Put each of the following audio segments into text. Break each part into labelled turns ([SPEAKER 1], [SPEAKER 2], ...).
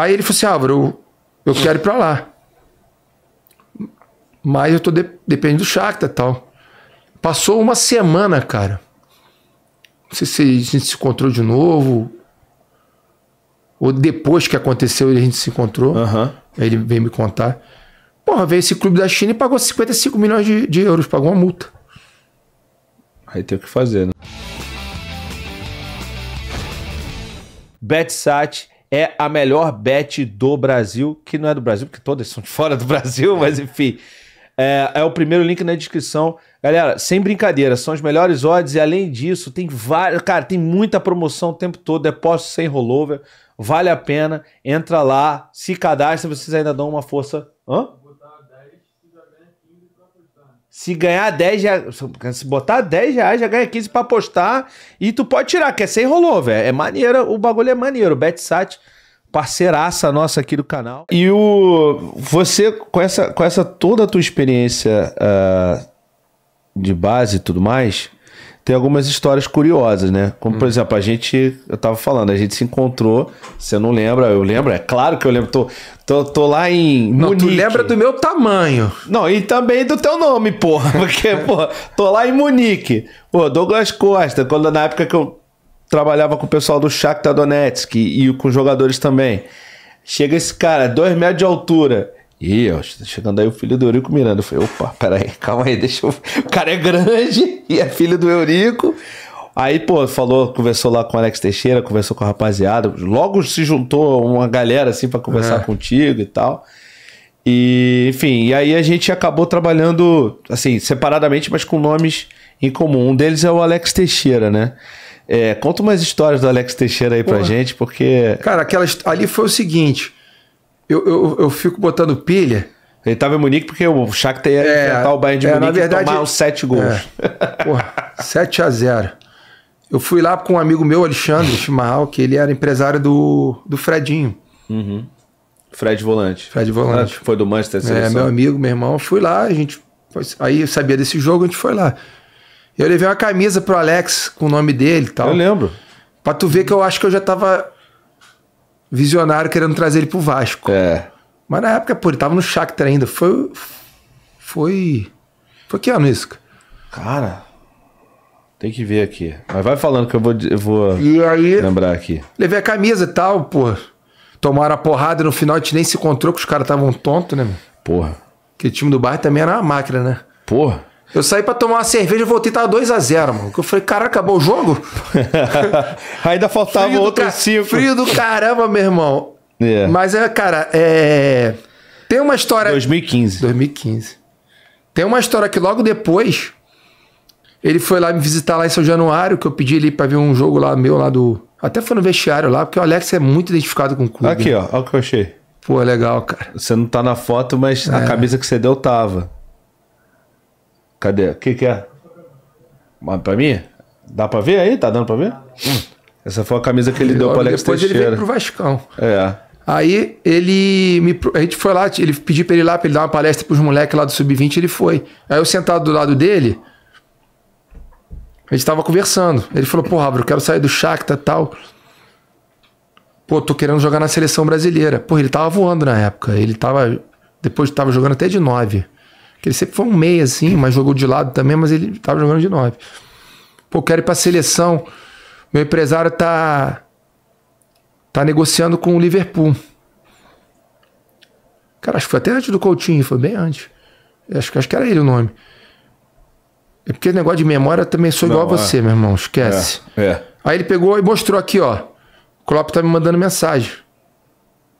[SPEAKER 1] Aí ele falou assim: Álvaro, eu, eu quero ir pra lá. Mas eu tô de, dependendo do Shakhtar e tal. Passou uma semana, cara. Não sei se a gente se encontrou de novo. Ou depois que aconteceu, a gente se encontrou. Uhum. Aí ele veio me contar. Porra, veio esse clube da China e pagou 55 milhões de, de euros, pagou uma multa.
[SPEAKER 2] Aí tem o que fazer, né? BetSat é a melhor bet do Brasil, que não é do Brasil, porque todas são de fora do Brasil, mas é. enfim. É, é, o primeiro link na descrição. Galera, sem brincadeira, são os melhores odds e além disso, tem vários. Cara, tem muita promoção o tempo todo, depósito sem rollover, vale a pena. Entra lá, se cadastra, vocês ainda dão uma força. Hã? Se ganhar 10 reais, se botar 10 reais, já ganha 15 pra apostar. E tu pode tirar, que é sem rolou, velho. É maneiro, o bagulho é maneiro. BetSat, parceiraça nossa aqui do canal. E o você, com essa, com essa toda a tua experiência uh, de base e tudo mais, tem algumas histórias curiosas, né? Como, hum. por exemplo, a gente, eu tava falando, a gente se encontrou, você não lembra, eu lembro, é claro que eu lembro, tô, tô, tô lá em. Não, Munique. tu lembra do meu tamanho. Não, e também do teu nome, porra, porque, é. porra, tô lá em Munique. Pô, Douglas Costa, quando, na época que eu trabalhava com o pessoal do Shakhtar Donetsk e, e com jogadores também. Chega esse cara, dois metros de altura e ó, chegando aí o filho do Eurico Miranda. Eu falei, opa, peraí, calma aí, deixa eu. O cara é grande e é filho do Eurico. Aí, pô, falou, conversou lá com o Alex Teixeira, conversou com a rapaziada. Logo se juntou uma galera assim para conversar é. contigo e tal. E, enfim, e aí a gente acabou trabalhando, assim, separadamente, mas com nomes em comum. Um deles é o Alex Teixeira, né? É, conta umas histórias do Alex Teixeira aí Porra. pra gente, porque. Cara, aquelas, ali foi o seguinte eu, eu, eu fico botando pilha. Ele estava em Munique porque o Shakhtar ia é,
[SPEAKER 1] enfrentar o Bayern de é, Munique verdade, e tomar os sete gols. É, porra, 7 a 0 Eu fui lá com um amigo meu, Alexandre Chimarral, que ele era empresário do, do Fredinho.
[SPEAKER 2] Uhum. Fred Volante. Fred Volante. Ah, foi do Manchester é, Seleção. É, meu
[SPEAKER 1] amigo, meu irmão, fui lá, a gente... Aí eu sabia desse jogo, a gente foi lá. Eu levei uma camisa pro Alex com o nome dele e tal. Eu lembro. Pra tu ver que eu acho que eu já tava visionário querendo trazer ele pro Vasco. É. Mas na época, pô, ele tava no Shakhtar ainda. Foi. Foi. Foi que ano isso? Cara. Tem que ver aqui. Mas vai falando que eu vou, eu vou e
[SPEAKER 2] aí, lembrar aqui.
[SPEAKER 1] Levei a camisa e tal, pô. Tomaram a porrada no final, a gente nem se encontrou, que os caras estavam tontos, né, Porra. Porque o time do bairro também era uma máquina, né? Porra. Eu saí pra tomar uma cerveja, voltei, tava 2x0, mano. Eu falei, cara, acabou o jogo? Ainda faltava outro 5. Frio do caramba, meu irmão. Yeah. É. Mas, é, cara, é... tem uma história... 2015. 2015. Tem uma história que logo depois, ele foi lá me visitar lá em São Januário, que eu pedi ele pra ver um jogo lá meu, lá do... Até foi no vestiário lá, porque o Alex é muito identificado com o clube. Aqui, ó. Olha
[SPEAKER 2] o que eu achei. Pô, legal, cara. Você não tá na foto, mas é. a camisa que você deu tava. Cadê? O que, que é? Pra mim? Dá pra ver aí? Tá dando pra ver? Essa foi a camisa que ele deu para Alex depois Teixeira. Depois ele veio pro Vascão. É.
[SPEAKER 1] Aí ele me, a gente foi lá, ele pediu para ele ir lá para ele dar uma palestra para os moleques lá do sub-20, ele foi. Aí eu sentado do lado dele, a gente tava conversando. Ele falou: "Porra, bro, eu quero sair do Shakhtar tal. Pô, tô querendo jogar na seleção brasileira. Pô, ele tava voando na época. Ele tava depois tava jogando até de nove." Que ele sempre foi um meia, assim, mas jogou de lado também, mas ele estava jogando de nove. Pô, quero ir pra seleção. Meu empresário tá. tá negociando com o Liverpool. Cara, acho que foi até antes do Coutinho, foi bem antes. Acho, acho que era ele o nome. É porque negócio de memória também sou igual Não, a você, é. meu irmão. Esquece. É, é. Aí ele pegou e mostrou aqui, ó. O Klopp tá me mandando mensagem.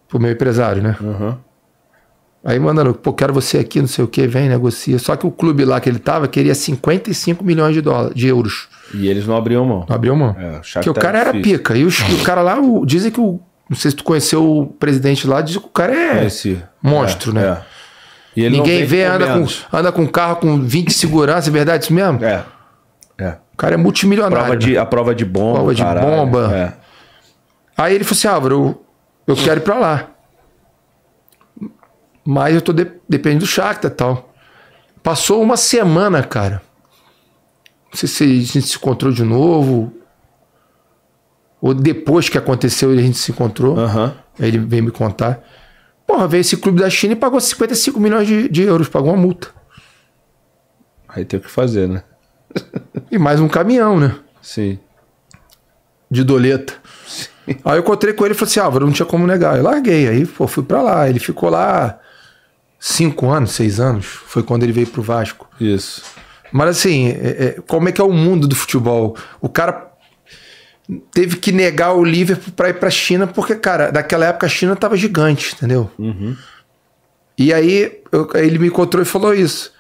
[SPEAKER 1] Pro meu empresário, né? Uhum. Aí mandaram, pô, quero você aqui, não sei o que, vem, negocia. Só que o clube lá que ele tava queria 55 milhões de, dólares, de euros. E eles não abriam mão. Não abriam mão.
[SPEAKER 2] É, Porque o tá cara difícil. era pica. E,
[SPEAKER 1] o cara lá, o, dizem que o. Não sei se tu conheceu o presidente lá, dizem que o cara é
[SPEAKER 2] monstro, é, né? É. Ninguém vê, anda com,
[SPEAKER 1] anda com carro com 20 segurança, é verdade isso mesmo? É. é. O cara é multimilionário. Prova né? de,
[SPEAKER 2] né? A prova de bomba. Prova de caralho, bomba.
[SPEAKER 1] É. Aí ele falou assim: Álvaro, ah, eu, eu quero ir pra lá. Mas eu tô de, dependendo do Shakhtar e tal. Passou uma semana, cara. Não sei se a gente se encontrou de novo. Ou depois que aconteceu, a gente se encontrou. Uhum. Aí ele veio me contar. Porra, veio esse clube da China e pagou 55 milhões de, de euros, pagou uma multa.
[SPEAKER 2] Aí tem o que fazer, né?
[SPEAKER 1] e mais um caminhão, né? Sim. De doleta. Sim. Aí eu encontrei com ele e falei assim: Álvaro, ah, não tinha como negar. Eu larguei. Aí, pô, fui pra lá. Ele ficou lá cinco anos, seis anos, foi quando ele veio pro Vasco. Isso. Mas assim, é, é, como é que é o mundo do futebol? O cara teve que negar o Liverpool para ir para a China, porque, cara, naquela época a China tava gigante, entendeu? Uhum. E aí eu, ele me encontrou e falou isso.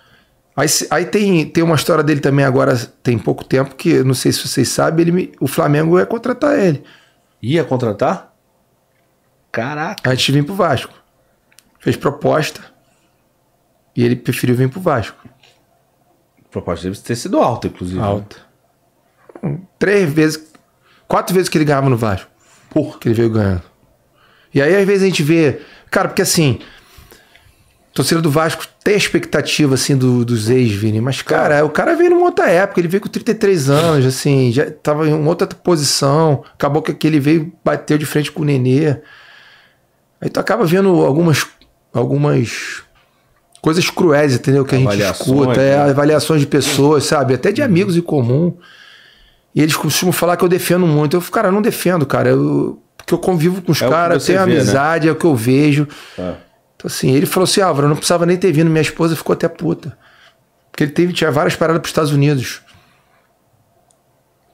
[SPEAKER 1] Aí, aí tem, tem uma história dele também agora, tem pouco tempo, que eu não sei se vocês sabem, ele me, o Flamengo ia contratar ele. Ia contratar? Caraca. Antes de vir pro Vasco. Fez proposta. E ele preferiu vir pro Vasco. A proposta deve ter sido alta, inclusive. Né? Alta. Três vezes, quatro vezes que ele ganhava no Vasco. Porra. Que ele veio ganhando. E aí, às vezes, a gente vê. Cara, porque assim. Torcida do Vasco tem a expectativa, assim, do, dos ex, Vini. Mas, cara, o cara veio numa outra época. Ele veio com 33 anos, assim. Já tava em uma outra posição. Acabou que aquele veio, bateu de frente com o Nenê. Aí tu acaba vendo algumas. Algumas coisas cruéis, entendeu? Que a gente escuta, é, né? avaliações de pessoas, sabe? Até de amigos em comum. E eles costumam falar que eu defendo muito. Eu, cara, eu não defendo, cara. Eu, porque eu convivo com os é caras, tenho vê, né? amizade, né? é o que eu vejo. Tá. Então, assim, ele falou assim: Álvaro, ah, eu não precisava nem ter vindo. Minha esposa ficou até puta. Porque ele teve, tinha várias paradas para os Estados Unidos.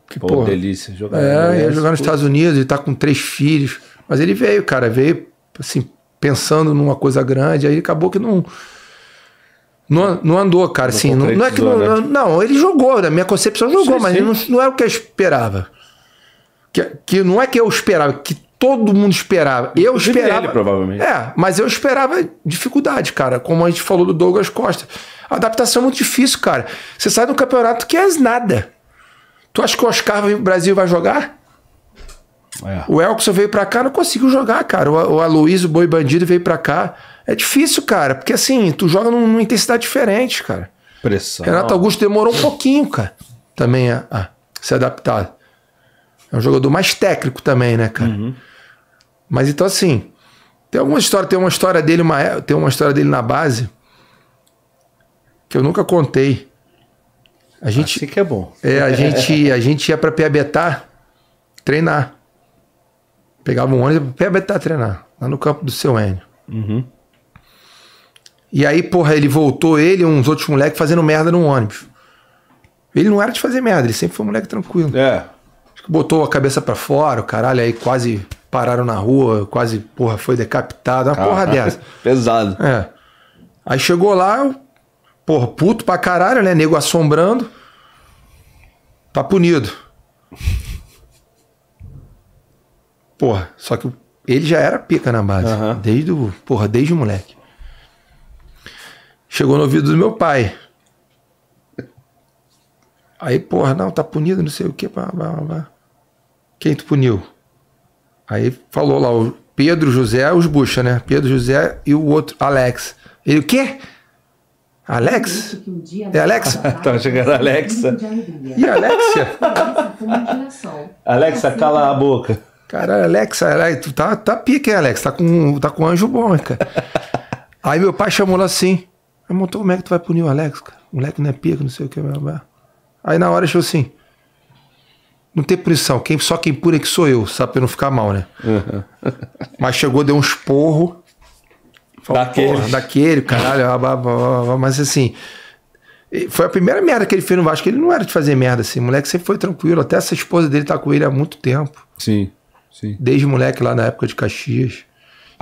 [SPEAKER 2] Que, pô, porra, delícia. Jogar é, ia jogar nos Estados
[SPEAKER 1] Unidos e tá com três filhos. Mas ele veio, cara, veio, assim, pensando numa coisa grande. Aí acabou que não não, não andou, cara, não assim. Não, não, é que não, não, ele jogou, na minha concepção jogou, sim, mas sim. Não, não é o que eu esperava. Que, que não é que eu esperava, que todo mundo esperava. Eu esperava. Ele, provavelmente. É, mas eu esperava dificuldade, cara. Como a gente falou do Douglas Costa. A adaptação é muito difícil, cara. Você sai do campeonato que é nada. Tu acha que o Oscar Brasil vai jogar? É. O Elkson veio pra cá, não conseguiu jogar, cara. O, o Aloysio, o Boi Bandido, veio pra cá. É difícil, cara, porque assim, tu joga num, numa intensidade diferente, cara.
[SPEAKER 2] Pressão. Renato Augusto
[SPEAKER 1] demorou um pouquinho, cara, também a, a se adaptar. É um jogador mais técnico também, né, cara? Uhum. Mas então assim, tem alguma história, tem uma história dele, uma, tem uma história dele na base que eu nunca contei. A gente assim que é bom. É, a gente a gente ia para Piabetá treinar. Pegava um ônibus para Piabetá treinar, lá no campo do seu Enio. Uhum. E aí, porra, ele voltou, ele e uns outros moleques fazendo merda no ônibus. Ele não era de fazer merda, ele sempre foi um moleque tranquilo. É. Acho que botou a cabeça para fora, o caralho, aí quase pararam na rua, quase, porra, foi decapitado, uma porra dessa.
[SPEAKER 2] Pesado.
[SPEAKER 1] É. Aí chegou lá, porra, puto pra caralho, né? Nego assombrando. Tá punido. Porra, só que ele já era pica na base. Uhum. Desde o. Porra, desde o moleque. Chegou no ouvido do meu pai. Aí, porra, não, tá punido, não sei o que. Blá, blá, blá. Quem tu puniu? Aí falou lá o Pedro, José, os Bucha, né? Pedro, José e o outro, Alex. Ele, o quê? Alex? Um é Alex? Estão tá tá chegando Alexa.
[SPEAKER 2] E Alexia?
[SPEAKER 1] Alexa, tá cala a boca. Cara, Alexa, tu tá, tá pica, hein, Alex? Tá com, tá com anjo bom, cara. Aí meu pai chamou lá assim. Aí montou como é que tu vai punir o Alex, cara? O moleque não é pica, não sei o que. Blá, Aí na hora achou assim. Não tem punição, quem, só quem pura é que sou eu, sabe? Pra eu não ficar mal, né? Uhum. Mas chegou, deu um esporro. Falou, daquele. daquele, caralho, blá, blá, blá, mas assim. Foi a primeira merda que ele fez no Vasco. Ele não era de fazer merda assim. O moleque sempre foi tranquilo. Até essa esposa dele tá com ele há muito tempo. Sim, sim. Desde moleque lá na época de Caxias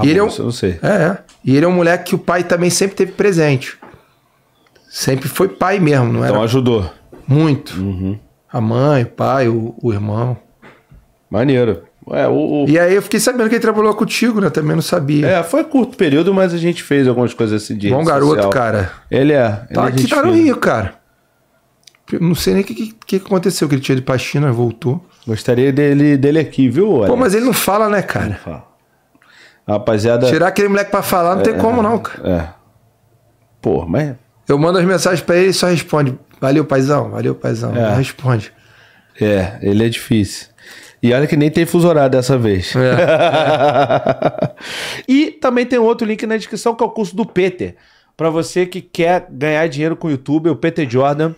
[SPEAKER 1] e ele é um, eu não sei. É, é. E ele é um moleque que o pai também sempre teve presente. Sempre foi pai mesmo, não é? Então era? ajudou. Muito. Uhum. A mãe, o pai, o, o irmão.
[SPEAKER 2] Maneiro. É, o, o... E aí eu fiquei sabendo que ele trabalhou contigo, né? Também não sabia. É, foi curto período, mas a gente fez algumas coisas assim de Bom garoto, social. cara. Ele é. Ele tá, é aqui tá no Rio,
[SPEAKER 1] cara. Eu não sei nem o que, que, que, aconteceu, que ele tinha de pra voltou.
[SPEAKER 2] Gostaria dele, dele aqui, viu? Alex? Pô, mas ele não fala, né, cara? Não fala rapaziada. Tirar
[SPEAKER 1] aquele moleque pra falar
[SPEAKER 2] não é, tem como, não, cara. É. Pô, mas. Eu mando as mensagens
[SPEAKER 1] pra ele e só responde. Valeu, paizão, valeu, paizão. É. Responde.
[SPEAKER 2] É, ele é difícil. E olha que nem tem fuso horário dessa vez. É. e também tem outro link na descrição que é o curso do Peter. Para você que quer ganhar dinheiro com o YouTube, o Peter Jordan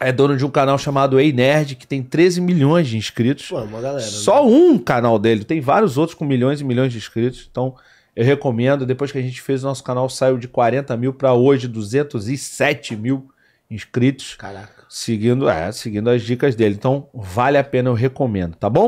[SPEAKER 2] é dono de um canal chamado Ei Nerd, que tem 13 milhões de inscritos. Pô, é uma galera. Né? Só né? um canal dele, tem vários outros com milhões e milhões de inscritos. Então, eu recomendo. Depois que a gente fez, o nosso canal saiu de 40 mil para hoje 207 mil inscritos. Caraca. Seguindo, é, seguindo as dicas dele. Então, vale a pena, eu recomendo, tá bom?